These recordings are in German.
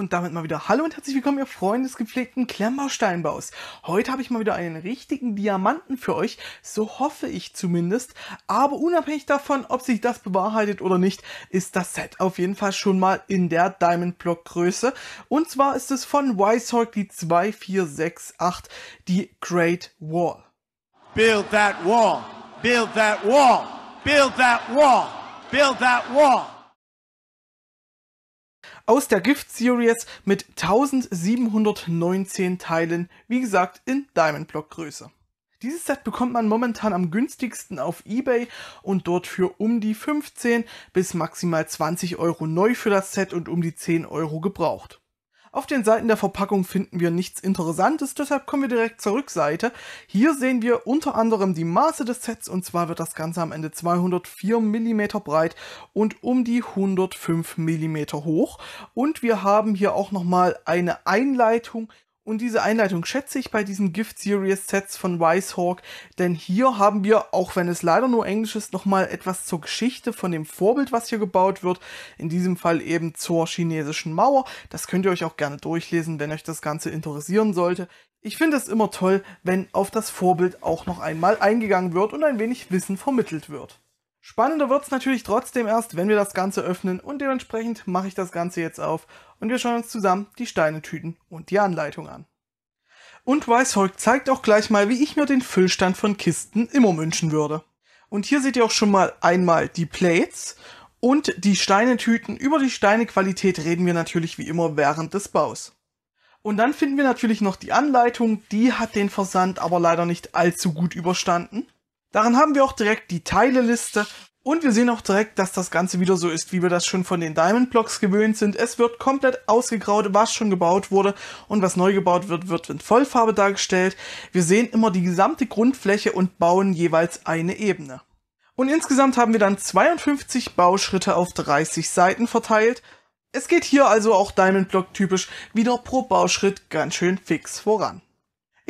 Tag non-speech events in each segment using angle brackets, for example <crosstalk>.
und damit mal wieder Hallo und herzlich willkommen, ihr Freunde des gepflegten Klemmbausteinbaus. Heute habe ich mal wieder einen richtigen Diamanten für euch, so hoffe ich zumindest. Aber unabhängig davon, ob sich das bewahrheitet oder nicht, ist das Set auf jeden Fall schon mal in der Diamond Block Größe. Und zwar ist es von Weishawk die 2468, die Great Wall. Build that wall, build that wall, build that wall, build that wall aus der Gift Series mit 1719 Teilen, wie gesagt in Diamond Block Größe. Dieses Set bekommt man momentan am günstigsten auf eBay und dort für um die 15 bis maximal 20 Euro neu für das Set und um die 10 Euro gebraucht. Auf den Seiten der Verpackung finden wir nichts Interessantes, deshalb kommen wir direkt zur Rückseite. Hier sehen wir unter anderem die Maße des Sets und zwar wird das Ganze am Ende 204 mm breit und um die 105 mm hoch. Und wir haben hier auch nochmal eine Einleitung und diese Einleitung schätze ich bei diesen Gift Series Sets von Wisehawk, denn hier haben wir, auch wenn es leider nur Englisch ist, nochmal etwas zur Geschichte von dem Vorbild, was hier gebaut wird. In diesem Fall eben zur chinesischen Mauer. Das könnt ihr euch auch gerne durchlesen, wenn euch das Ganze interessieren sollte. Ich finde es immer toll, wenn auf das Vorbild auch noch einmal eingegangen wird und ein wenig Wissen vermittelt wird. Spannender wird es natürlich trotzdem erst, wenn wir das Ganze öffnen und dementsprechend mache ich das Ganze jetzt auf und wir schauen uns zusammen die Steinetüten und die Anleitung an. Und Weißholk zeigt auch gleich mal, wie ich mir den Füllstand von Kisten immer wünschen würde. Und hier seht ihr auch schon mal einmal die Plates und die Steinetüten. Über die Steinequalität reden wir natürlich wie immer während des Baus. Und dann finden wir natürlich noch die Anleitung, die hat den Versand aber leider nicht allzu gut überstanden. Darin haben wir auch direkt die Teileliste und wir sehen auch direkt, dass das Ganze wieder so ist, wie wir das schon von den Diamond Blocks gewöhnt sind. Es wird komplett ausgegraut, was schon gebaut wurde und was neu gebaut wird, wird in Vollfarbe dargestellt. Wir sehen immer die gesamte Grundfläche und bauen jeweils eine Ebene. Und insgesamt haben wir dann 52 Bauschritte auf 30 Seiten verteilt. Es geht hier also auch Diamond Block typisch wieder pro Bauschritt ganz schön fix voran.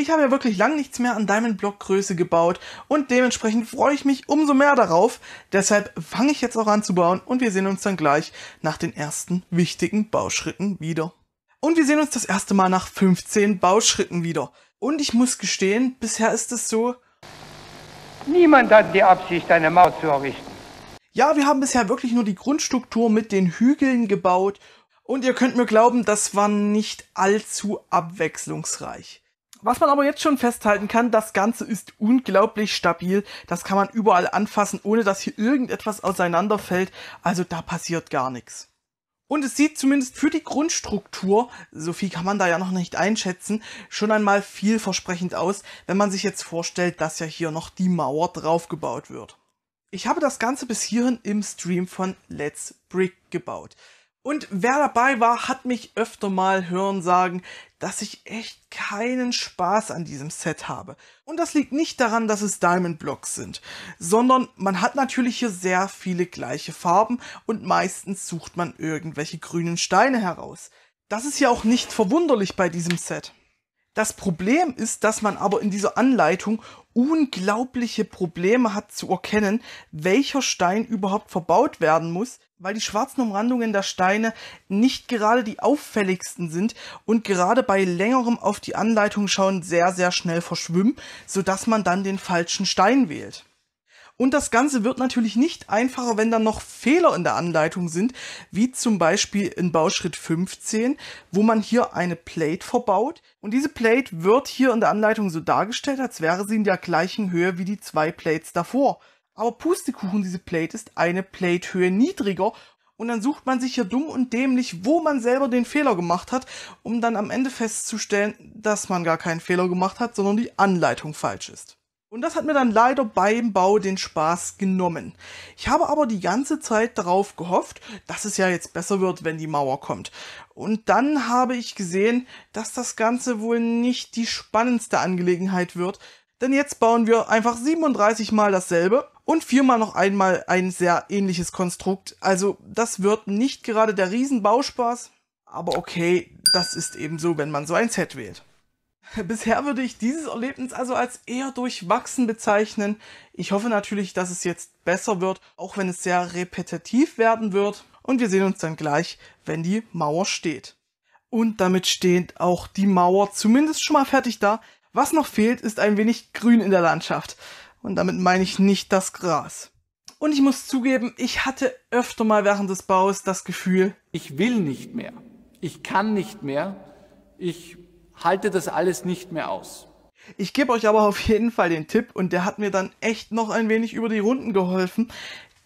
Ich habe ja wirklich lange nichts mehr an Diamond Block Größe gebaut und dementsprechend freue ich mich umso mehr darauf. Deshalb fange ich jetzt auch an zu bauen und wir sehen uns dann gleich nach den ersten wichtigen Bauschritten wieder. Und wir sehen uns das erste Mal nach 15 Bauschritten wieder. Und ich muss gestehen, bisher ist es so... Niemand hat die Absicht, eine Mauer zu errichten. Ja, wir haben bisher wirklich nur die Grundstruktur mit den Hügeln gebaut und ihr könnt mir glauben, das war nicht allzu abwechslungsreich. Was man aber jetzt schon festhalten kann, das Ganze ist unglaublich stabil. Das kann man überall anfassen, ohne dass hier irgendetwas auseinanderfällt. Also da passiert gar nichts. Und es sieht zumindest für die Grundstruktur, so viel kann man da ja noch nicht einschätzen, schon einmal vielversprechend aus, wenn man sich jetzt vorstellt, dass ja hier noch die Mauer draufgebaut wird. Ich habe das Ganze bis hierhin im Stream von Let's Brick gebaut. Und wer dabei war, hat mich öfter mal hören sagen, dass ich echt keinen Spaß an diesem Set habe. Und das liegt nicht daran, dass es Diamond Blocks sind, sondern man hat natürlich hier sehr viele gleiche Farben und meistens sucht man irgendwelche grünen Steine heraus. Das ist ja auch nicht verwunderlich bei diesem Set. Das Problem ist, dass man aber in dieser Anleitung unglaubliche Probleme hat zu erkennen, welcher Stein überhaupt verbaut werden muss, weil die schwarzen Umrandungen der Steine nicht gerade die auffälligsten sind und gerade bei längerem auf die Anleitung schauen sehr, sehr schnell verschwimmen, sodass man dann den falschen Stein wählt. Und das Ganze wird natürlich nicht einfacher, wenn dann noch Fehler in der Anleitung sind, wie zum Beispiel in Bauschritt 15, wo man hier eine Plate verbaut. Und diese Plate wird hier in der Anleitung so dargestellt, als wäre sie in der gleichen Höhe wie die zwei Plates davor. Aber Pustekuchen, diese Plate ist eine Platehöhe niedriger und dann sucht man sich hier dumm und dämlich, wo man selber den Fehler gemacht hat, um dann am Ende festzustellen, dass man gar keinen Fehler gemacht hat, sondern die Anleitung falsch ist. Und das hat mir dann leider beim Bau den Spaß genommen. Ich habe aber die ganze Zeit darauf gehofft, dass es ja jetzt besser wird, wenn die Mauer kommt. Und dann habe ich gesehen, dass das Ganze wohl nicht die spannendste Angelegenheit wird. Denn jetzt bauen wir einfach 37 mal dasselbe und viermal noch einmal ein sehr ähnliches Konstrukt. Also das wird nicht gerade der Riesenbauspaß. Aber okay, das ist eben so, wenn man so ein Set wählt. <laughs> Bisher würde ich dieses Erlebnis also als eher durchwachsen bezeichnen. Ich hoffe natürlich, dass es jetzt besser wird, auch wenn es sehr repetitiv werden wird. Und wir sehen uns dann gleich, wenn die Mauer steht. Und damit steht auch die Mauer zumindest schon mal fertig da. Was noch fehlt, ist ein wenig Grün in der Landschaft. Und damit meine ich nicht das Gras. Und ich muss zugeben, ich hatte öfter mal während des Baus das Gefühl, ich will nicht mehr. Ich kann nicht mehr. Ich halte das alles nicht mehr aus. Ich gebe euch aber auf jeden Fall den Tipp und der hat mir dann echt noch ein wenig über die Runden geholfen.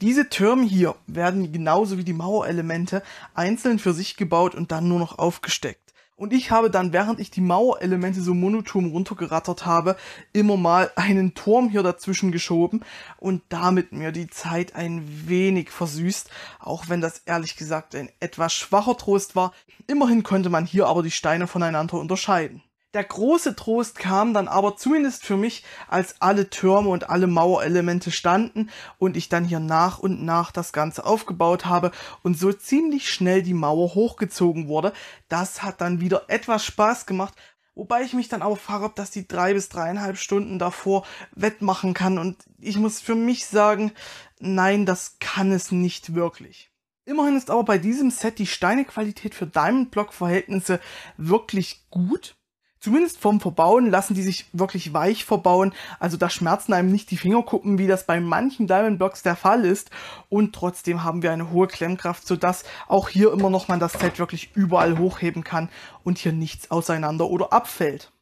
Diese Türme hier werden genauso wie die Mauerelemente einzeln für sich gebaut und dann nur noch aufgesteckt. Und ich habe dann, während ich die Mauerelemente so monoton runtergerattert habe, immer mal einen Turm hier dazwischen geschoben und damit mir die Zeit ein wenig versüßt, auch wenn das ehrlich gesagt ein etwas schwacher Trost war. Immerhin konnte man hier aber die Steine voneinander unterscheiden. Der große Trost kam dann aber zumindest für mich, als alle Türme und alle Mauerelemente standen und ich dann hier nach und nach das Ganze aufgebaut habe und so ziemlich schnell die Mauer hochgezogen wurde. Das hat dann wieder etwas Spaß gemacht, Wobei ich mich dann auch frage, ob das die drei bis dreieinhalb Stunden davor wettmachen kann. Und ich muss für mich sagen, nein, das kann es nicht wirklich. Immerhin ist aber bei diesem Set die Steinequalität für Diamond Block Verhältnisse wirklich gut zumindest vom Verbauen lassen die sich wirklich weich verbauen. Also da schmerzen einem nicht die Fingerkuppen, wie das bei manchen Diamond Blocks der Fall ist. Und trotzdem haben wir eine hohe Klemmkraft, sodass auch hier immer noch man das Set wirklich überall hochheben kann und hier nichts auseinander oder abfällt.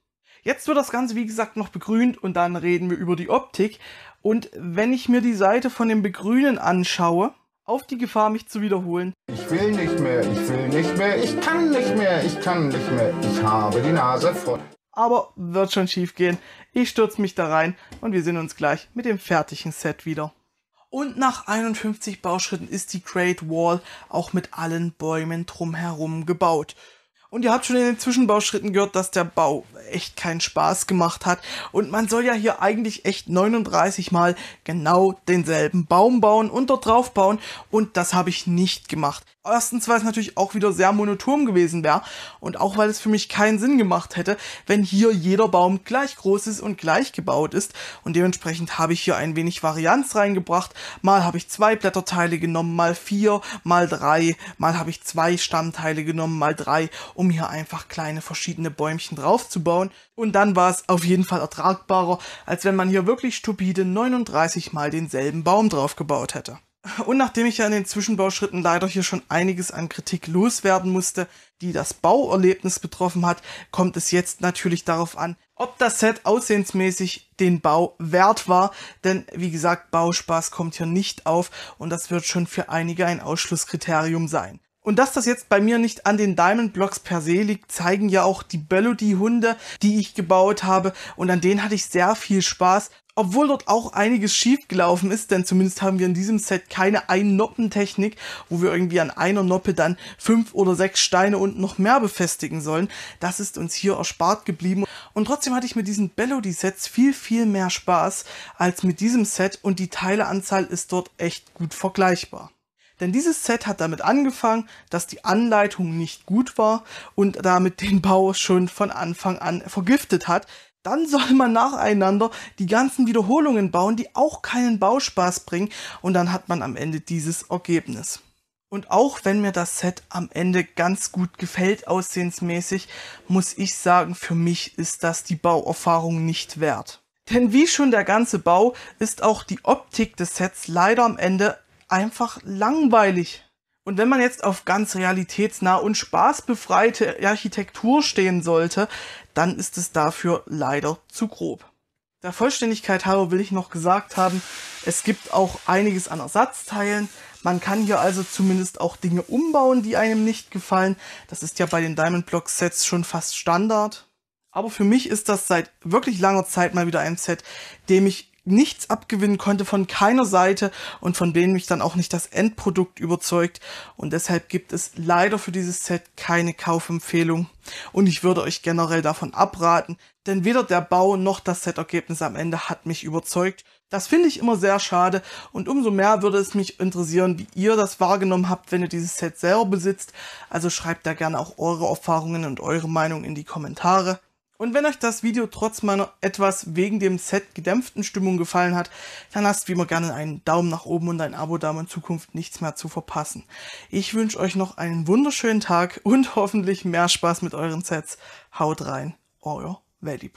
Jetzt wird das Ganze, wie gesagt, noch begrünt und dann reden wir über die Optik. Und wenn ich mir die Seite von dem Begrünen anschaue, auf die Gefahr, mich zu wiederholen. Ich will nicht mehr, ich will nicht mehr, ich kann nicht mehr, ich kann nicht mehr, ich habe die Nase voll. Aber wird schon schief gehen. Ich stürze mich da rein und wir sehen uns gleich mit dem fertigen Set wieder. Und nach 51 Bauschritten ist die Great Wall auch mit allen Bäumen drumherum gebaut. Und ihr habt schon in den Zwischenbauschritten gehört, dass der Bau echt keinen Spaß gemacht hat. Und man soll ja hier eigentlich echt 39 Mal genau denselben Baum bauen und dort drauf bauen. Und das habe ich nicht gemacht. Erstens, weil es natürlich auch wieder sehr monoton gewesen wäre. Und auch, weil es für mich keinen Sinn gemacht hätte, wenn hier jeder Baum gleich groß ist und gleich gebaut ist. Und dementsprechend habe ich hier ein wenig Varianz reingebracht. Mal habe ich zwei Blätterteile genommen, mal vier, mal drei. Mal habe ich zwei Stammteile genommen, mal drei um hier einfach kleine verschiedene Bäumchen draufzubauen. Und dann war es auf jeden Fall ertragbarer, als wenn man hier wirklich stupide 39 mal denselben Baum draufgebaut hätte. Und nachdem ich ja in den Zwischenbauschritten leider hier schon einiges an Kritik loswerden musste, die das Bauerlebnis betroffen hat, kommt es jetzt natürlich darauf an, ob das Set aussehensmäßig den Bau wert war. Denn wie gesagt, Bauspaß kommt hier nicht auf und das wird schon für einige ein Ausschlusskriterium sein. Und dass das jetzt bei mir nicht an den Diamond Blocks per se liegt, zeigen ja auch die Bellody-Hunde, die ich gebaut habe. Und an denen hatte ich sehr viel Spaß. Obwohl dort auch einiges schief gelaufen ist, denn zumindest haben wir in diesem Set keine Ein-Noppen-Technik, wo wir irgendwie an einer Noppe dann fünf oder sechs Steine und noch mehr befestigen sollen. Das ist uns hier erspart geblieben. Und trotzdem hatte ich mit diesen Bellody-Sets viel, viel mehr Spaß als mit diesem Set und die Teileanzahl ist dort echt gut vergleichbar. Denn dieses Set hat damit angefangen, dass die Anleitung nicht gut war und damit den Bau schon von Anfang an vergiftet hat. Dann <laughs> soll man nacheinander die ganzen Wiederholungen bauen, die auch keinen Bauspaß bringen und dann hat man am Ende dieses Ergebnis. Und auch wenn mir das Set am Ende ganz gut gefällt aussehensmäßig, muss ich sagen, für mich ist das die Bauerfahrung nicht wert. Denn wie schon der ganze Bau ist auch die Optik des Sets leider am Ende einfach langweilig. Und wenn man jetzt auf ganz realitätsnah und spaßbefreite Architektur stehen sollte, dann ist es dafür leider zu grob. Der Vollständigkeit halber will ich noch gesagt haben, es gibt auch einiges an Ersatzteilen. Man kann hier also zumindest auch Dinge umbauen, die einem nicht gefallen. Das ist ja bei den Diamond Block Sets schon fast Standard. Aber für mich ist das seit wirklich langer Zeit mal wieder ein Set, dem ich nichts abgewinnen konnte von keiner Seite und von denen mich dann auch nicht das Endprodukt überzeugt. Und deshalb gibt es leider für dieses Set keine Kaufempfehlung. Und ich würde euch generell davon abraten, denn weder der Bau noch das Set-Ergebnis am Ende hat mich überzeugt. Das finde ich immer sehr schade und umso mehr würde es mich interessieren, wie ihr das wahrgenommen habt, wenn ihr dieses Set selber besitzt. Also schreibt da gerne auch eure Erfahrungen und eure Meinung in die Kommentare. Und wenn euch das Video trotz meiner etwas wegen dem Set gedämpften Stimmung gefallen hat, dann lasst wie immer gerne einen Daumen nach oben und ein Abo, da um in Zukunft nichts mehr zu verpassen. Ich wünsche euch noch einen wunderschönen Tag und <laughs> hoffentlich mehr Spaß mit euren Sets. Haut rein, euer Valley